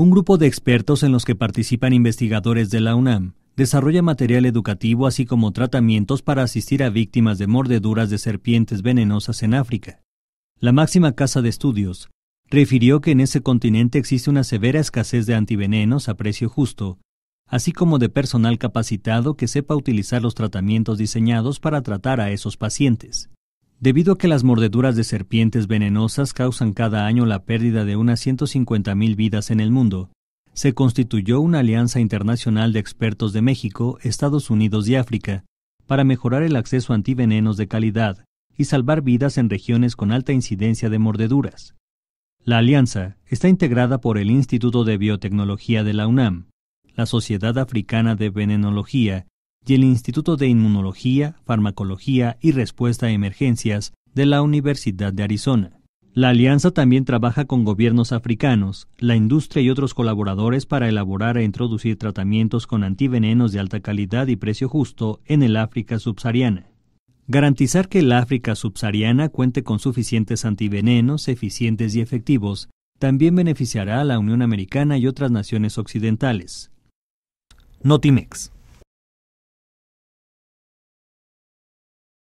Un grupo de expertos en los que participan investigadores de la UNAM desarrolla material educativo así como tratamientos para asistir a víctimas de mordeduras de serpientes venenosas en África. La máxima casa de estudios refirió que en ese continente existe una severa escasez de antivenenos a precio justo, así como de personal capacitado que sepa utilizar los tratamientos diseñados para tratar a esos pacientes. Debido a que las mordeduras de serpientes venenosas causan cada año la pérdida de unas 150.000 vidas en el mundo, se constituyó una alianza internacional de expertos de México, Estados Unidos y África para mejorar el acceso a antivenenos de calidad y salvar vidas en regiones con alta incidencia de mordeduras. La alianza está integrada por el Instituto de Biotecnología de la UNAM, la Sociedad Africana de Venenología y el Instituto de Inmunología, Farmacología y Respuesta a Emergencias de la Universidad de Arizona. La alianza también trabaja con gobiernos africanos, la industria y otros colaboradores para elaborar e introducir tratamientos con antivenenos de alta calidad y precio justo en el África subsahariana. Garantizar que el África subsahariana cuente con suficientes antivenenos eficientes y efectivos también beneficiará a la Unión Americana y otras naciones occidentales. Notimex.